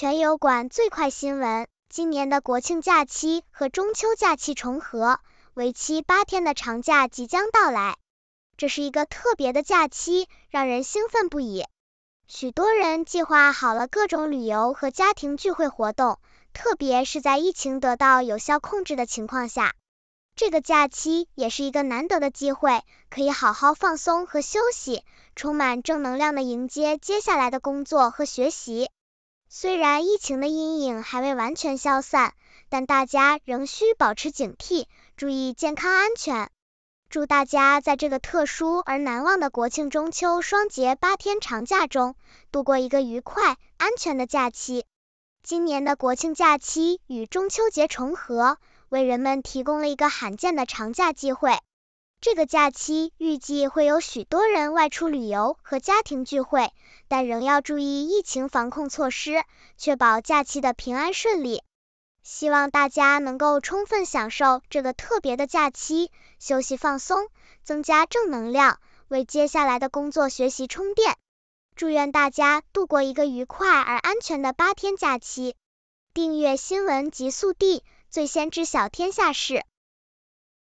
全油管最快新闻：今年的国庆假期和中秋假期重合，为期八天的长假即将到来。这是一个特别的假期，让人兴奋不已。许多人计划好了各种旅游和家庭聚会活动，特别是在疫情得到有效控制的情况下。这个假期也是一个难得的机会，可以好好放松和休息，充满正能量的迎接接下来的工作和学习。虽然疫情的阴影还未完全消散，但大家仍需保持警惕，注意健康安全。祝大家在这个特殊而难忘的国庆中秋双节八天长假中，度过一个愉快、安全的假期。今年的国庆假期与中秋节重合，为人们提供了一个罕见的长假机会。这个假期预计会有许多人外出旅游和家庭聚会，但仍要注意疫情防控措施，确保假期的平安顺利。希望大家能够充分享受这个特别的假期，休息放松，增加正能量，为接下来的工作学习充电。祝愿大家度过一个愉快而安全的八天假期。订阅新闻极速递，最先知晓天下事。